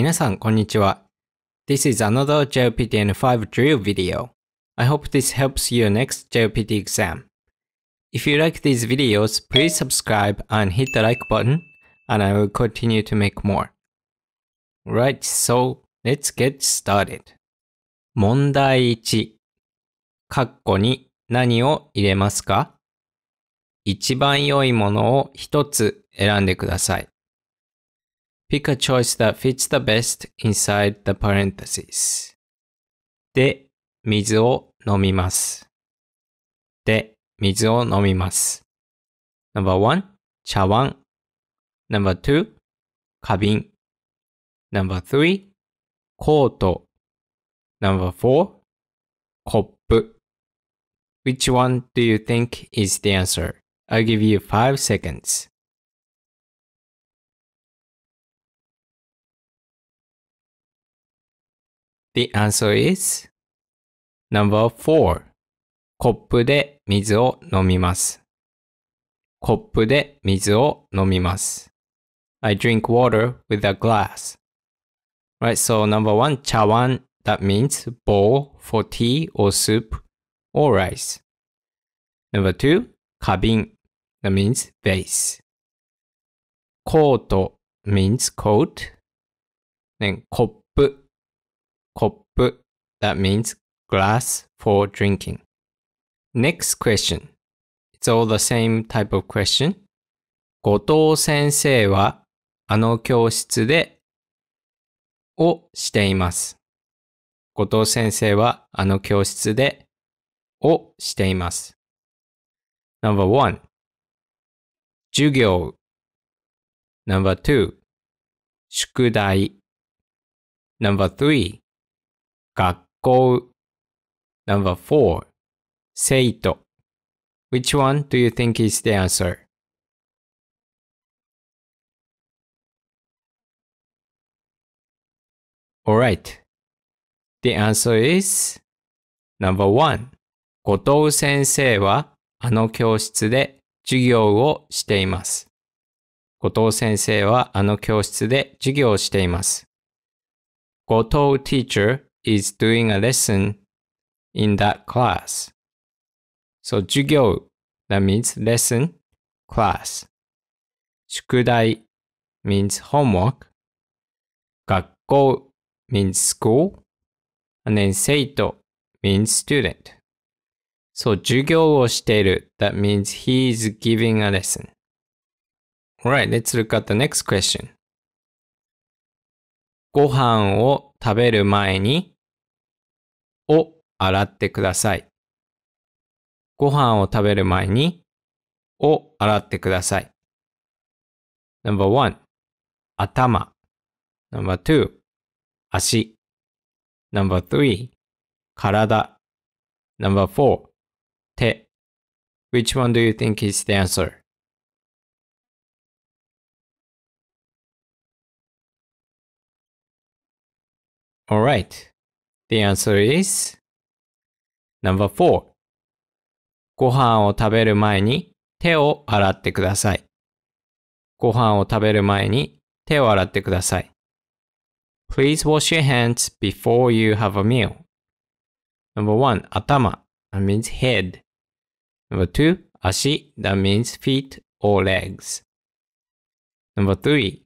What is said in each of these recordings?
皆さん、こんにちは。This is another JLPTN5 drill video. I hope this helps your next JLPT exam. If you like these videos, please subscribe and hit the like button, and I will continue to make more. Right, so let's get started. 問題1。カッコに何を入れますか一番良いものを一つ選んでください。Pick a choice that fits the best inside the parentheses. で、水を飲みます。で、水を飲みます。Number one, 茶碗。Number two, 花瓶。Number three, コート。Number four, コップ。Which one do you think is the answer? I'll give you 5 seconds. The answer is number four コップで水を飲みます。コップで水を飲みます。I drink water with a glass. Right, so number one, 茶碗 that means bowl for tea or soup or rice. Number two, k a b that means vase. Koto means coat. Then コップコップ that means glass for drinking. Next question. It's all the same type of question. 後藤先生はあの教室でをしています。後藤先生はあの教室でをしています。Number one 授業 Number two 宿題 Number three 学校 Number 4. 生徒 Which one do you think is the answer? Alright. The answer is Number 1. 後藤先生はあの教室で授業をしています。後藤先生はあの教室で授業をしています。後藤 teacher is doing a lesson in that class. So 授業 that means lesson, class. 宿題 means homework. 学校 means school. And then 生徒 means student. So 授業をしている that means he is giving a lesson. Alright, let's look at the next question. ご飯を食べる前に、を洗ってください。ご飯を食べる前に、を洗ってください。Number one, 頭。Number two, 足。Number three, 体。Number four, 手。Which one do you think is the answer? All right. The answer is number four. ご飯を食べる前に手を洗ってください。ご飯を食べる前に手を洗ってください。Please wash your hands before you have a meal. Number one, 頭。That means head. Number two, 足。That means feet or legs. Number three,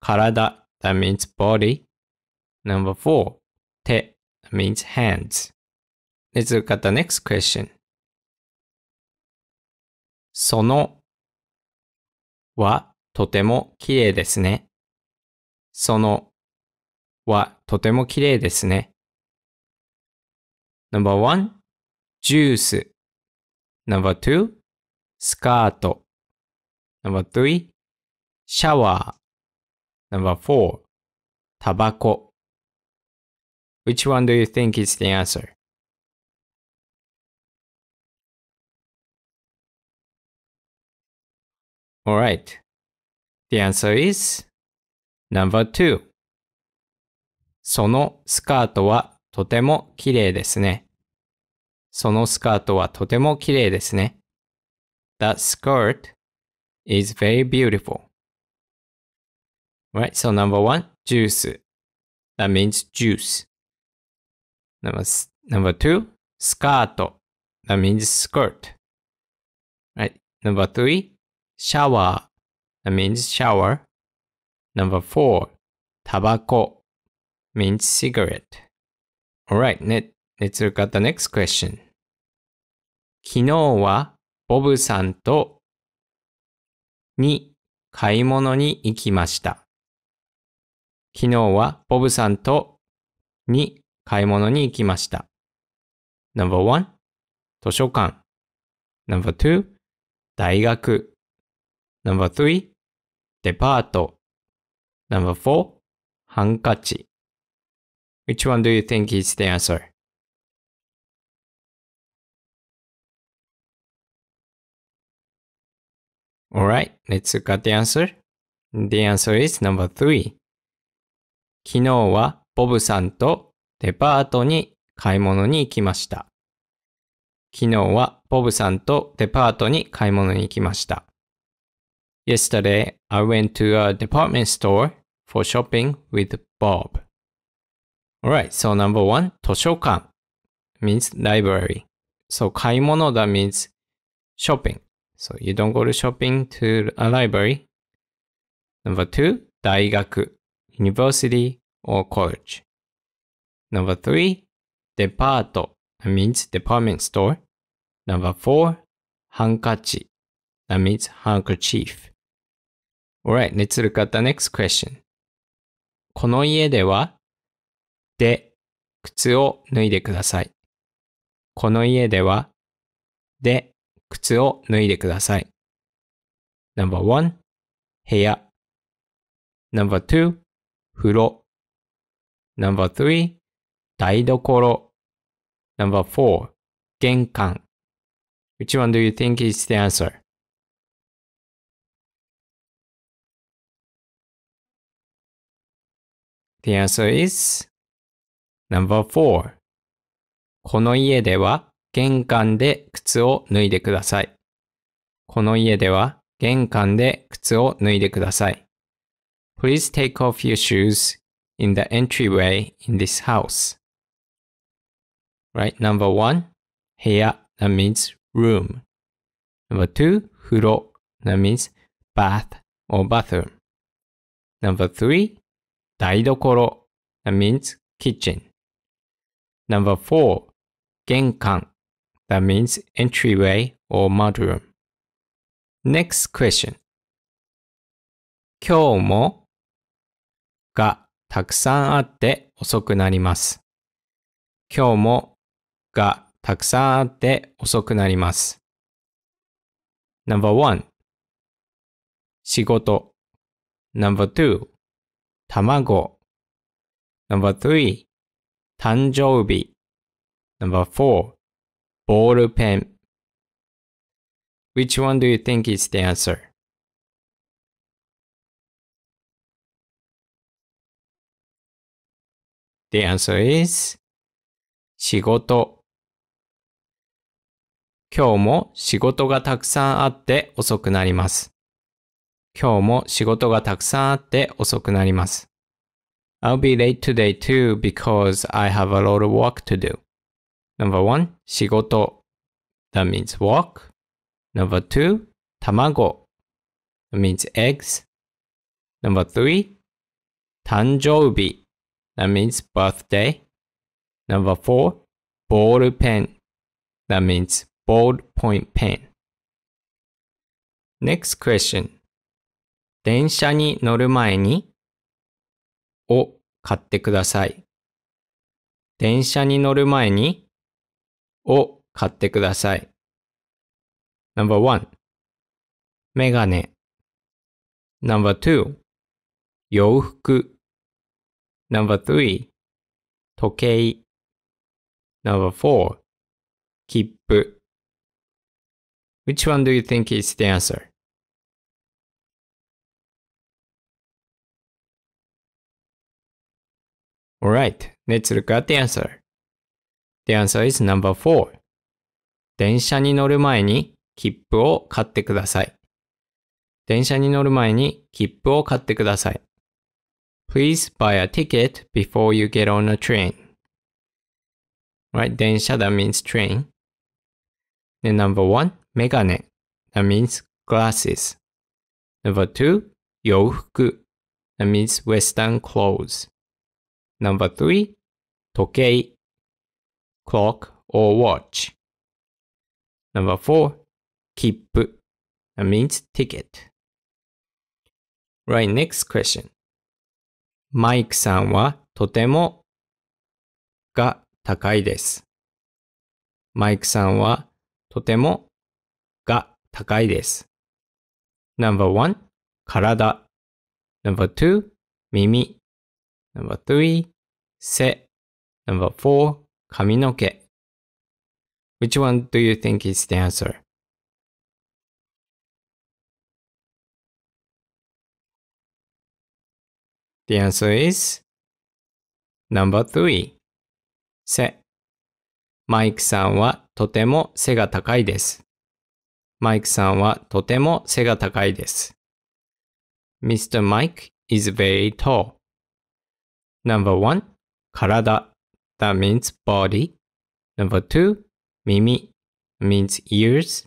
体。That means body. Number four, 手 means hands. Let's look at the next question. そのはとても綺麗ですね。そのはとても綺麗ですね。Number one, ジュース。Number two, スカート。Number three, シャワー。Number four, タバコ。Which one do you think is the answer? Alright. The answer is number two. そのスカートはとてもきれいですね。そのスカートはとてもきれいですね。That skirt is very beautiful. Right, so number one, juice. That means juice. Number, number two, skirt. That means skirt. Right. Number three, shower. That means shower. Number four, tobacco means cigarette. Alright, let, let's look at the next question. 昨日はボブさんとに買い物に行きました。昨日はボブさんとに買い物に行きました。n o 1、図書館。n o 2、大学。n o 3、デパート。n o 4、ハンカチ。Which one do you think is the answer? a l r i g h t let's look at the answer. The answer is number 3. 昨日はボブさんとデパートに買い物に行きました。昨日はボブさんとデパートに買い物に行きました。Yesterday, I went to a department store for shopping with Bob. Alright, so number one, 図書館 means library. So 買い物だ means shopping. So you don't go to shopping to a library. Number two, 大学 university or college. Number three, d e p a r t That means department store. Number four, handkerchief. That means handkerchief. Alright, let's look at the next question. この家では、で、靴を脱いでください。この家では、で、靴を脱いでください。Number one, 部屋。Number two, 風呂。Number three, 台所 Number four, 玄関 Which one do you think is the answer? The answer is number four. この家では玄関で靴を脱いでください。この家では玄関で靴を脱いでください。Please take off your shoes in the entryway in this house. Right? Number one, 部屋 that means room. Number two, 風呂 that means bath or bathroom. Number three, 台所 that means kitchen. Number four, 玄関 that means entryway or mudroom. Next question. 今日もがたくさんあって遅くなります。今日もがたくさんあって遅くなります。n o 1仕事 n o 2卵 n o 3誕生日 n o 4ボールペン Which one do you think is the answer? The answer is 仕事今日も仕事がたくさんあって遅くなります。今日も仕事がたくさんあって遅くなります。I'll be late today too because I have a lot of work to do. Number one, 仕事 That means work. Number two, 卵 That means eggs. Number three, 誕生日 That means birthday. Number four, ball pen. That means bold point Next question. 電車に乗る前にを買ってください。電車に乗る前にを買ってください。No.1 メガネ No.2 洋服 No.3 時計 No.4 切符 Which one do you think is the answer? Alright, let's look at the answer. The answer is number 4. 電車に乗る前に切符を買ってください。電車に乗る前に切符を買ってください。Please buy a ticket before you get on a train. Right, 電車 that means train. Then number one, メガネ that means glasses. Number two, 洋服 that means western clothes. Number three, 時計 clock or watch. Number four, 切符 that means ticket. Right, next question. マイクさんはとてもが高いです。マイクさんはとても高いです。Number one 体 Number two 耳 Number three 背 Number four 髪の毛 Which one do you think is the answer? The answer is number three 背マイクさんはとても背が高いです。マイクさんはとても背が高いです。Mr. Mike is very tall. n o n 体 that means body. n u m b e t 耳 means ears.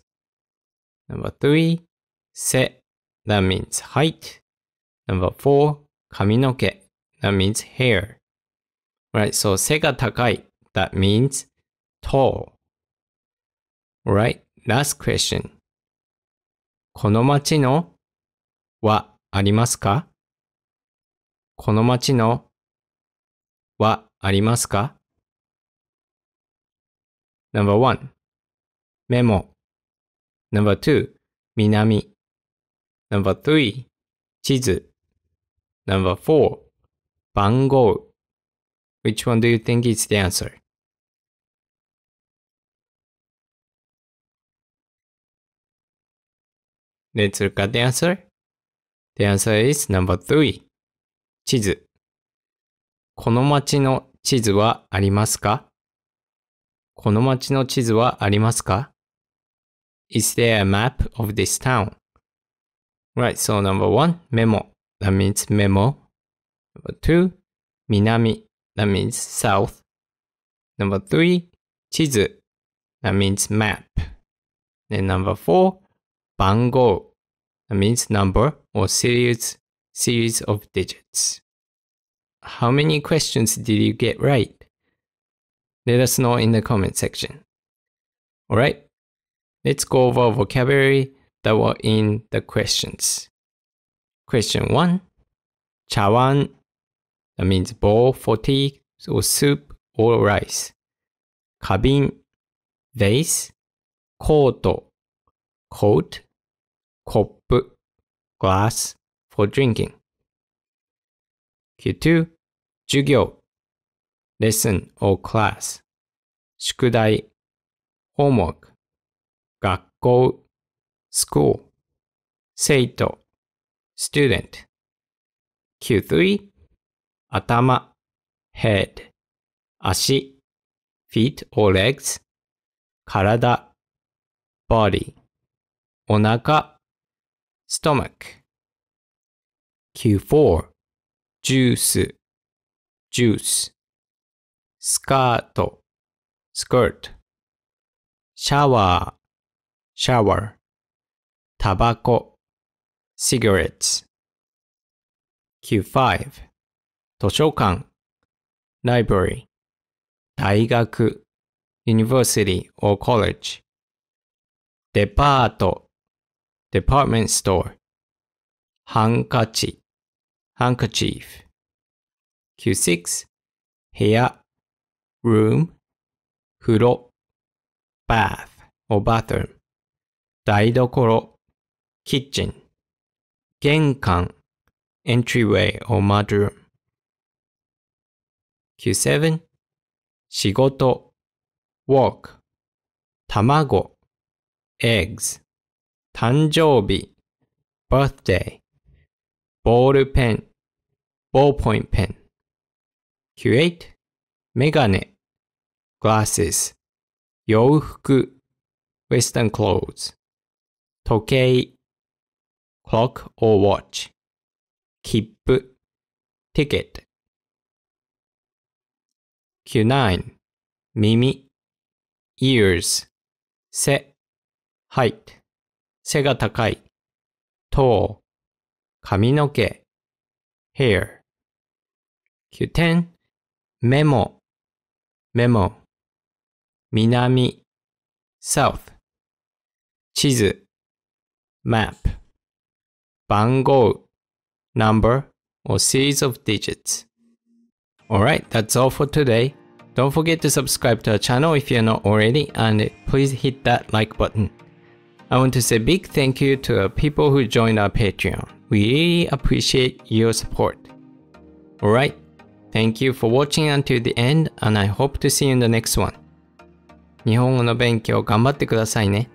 n u m 背 that means height. n o u 髪の毛 that means hair. Right, so 背が高い that means tall. Right, last question. この町のはありますかこの町のはありますか n o 1メモ n o 2南 n o 3地図 n o 4番号 Which one do you think is the answer? Let's look at the answer. The answer is number three. 地図。この町の地図はありますかこの町の地図はありますか ?Is there a map of this town? Right, so number one, memo. That means memo. Number two, 南。That means south. Number three, 地図。That means map. Then number four, bango means number or series series of digits. How many questions did you get right? Let us know in the comment section. Alright, let's go over vocabulary that were in the questions. Question 1. Chawan, that means bowl for tea or soup or rice. Kabin, vase. Koto, coat コップ glass for drinking. Q2 授業 lesson or class 宿題 homework 学校 school 生徒 student Q3 頭 head 足 feet or legs 体 body お腹 stomach. Q4 juice, juice. skirt, skirt. shower, shower. タバコ cigarettes. Q5 図書館 library 大学 university or college デパート department store, handkerchief, handkerchief. Q6, hair, room, furo, bath or bathroom, Daidokoro. kitchen, Genkan. entryway or mudroom. Q7 Shigoto. work Tamago. eggs 誕生日 birthday ボールペン ballpoint pen create メガネ glasses 洋服 western clothes 時計 clock or watch 切符 ticket Q9 耳 ears 背 height 背が高い。t a 髪の毛 hair 9点メモメモ南 south 地図 map 番号 number or series of digits Alright, that's all for today. Don't forget to subscribe to our channel if you're not already and please hit that like button. I want to say big thank you to the people who joined our Patreon. We really appreciate your support. Alright, thank you for watching until the end and I hope to see you in the next one. 日本語の勉強頑張ってくださいね。